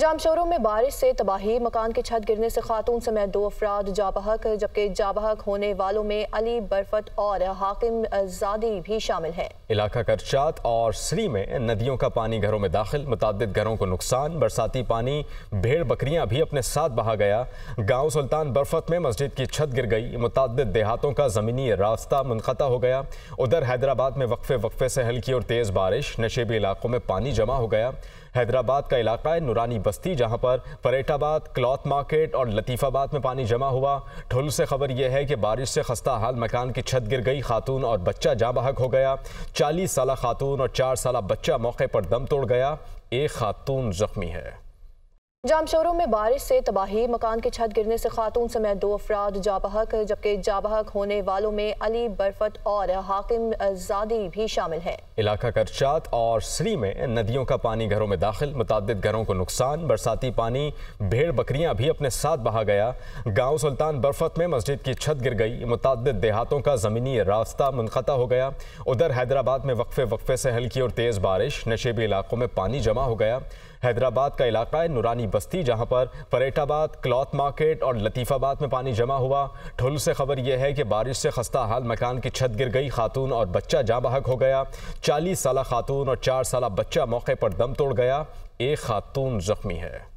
जाम शोरों में बारिश से तबाही मकान की छत गिरने से खातून समेत दो अफराद जाबहक जबकि जाबहक होने वालों में अली बरफत और हाकिम जादी भी शामिल हैं इलाका करचात और सरी में नदियों का पानी घरों में दाखिल मुतद घरों को नुकसान बरसाती पानी भेड़ बकरियां भी अपने साथ बहा गया गाँव सुल्तान बर्फत में मस्जिद की छत गिर गई मुतद देहातों का ज़मीनी रास्ता मुनख़ा हो गया उधर हैदराबाद में वक्फे वक्फे से हल्की और तेज़ बारिश नशेबी इलाकों में पानी जमा हो गया हैदराबाद का इलाका है नुरानी बस्ती जहां पर फरेटाबाद क्लॉथ मार्केट और लतीफ़ाबाद में पानी जमा हुआ ठुल से खबर यह है कि बारिश से खस्ता हाल मकान की छत गिर गई खातून और बच्चा जाँ बहक हो गया चालीस साल खातून और चार साल बच्चा मौके पर दम तोड़ गया एक खातून जख्मी है जाम शोरों में बारिश से तबाही मकान की छत गिरने से खातून समेत दो अफराद जाबहक जबकि जाबहक होने वालों में अली बरफत और हाकिम जादी भी शामिल है इलाका करचात और श्री में नदियों का पानी घरों में दाखिल मुतद घरों को नुकसान बरसाती पानी भेड़ बकरियां भी अपने साथ बहा गया गाँव सुल्तान बर्फत में मस्जिद की छत गिर गई मुतद देहातों का ज़मीनी रास्ता मुनख़ा हो गया उधर हैदराबाद में वक्फे वक्फे से हल्की और तेज़ बारिश नशेबी इलाकों में पानी जमा हो गया हैदराबाद का इलाका है नूरानी बस्ती जहां पर परेटाबाद क्लॉथ मार्केट और लतीफ़ाबाद में पानी जमा हुआ ठुल से खबर यह है कि बारिश से खस्ता हाल मकान की छत गिर गई खातून और बच्चा जाँ बहक हो गया चालीस साल खातून और चार साल बच्चा मौके पर दम तोड़ गया एक खातून जख्मी है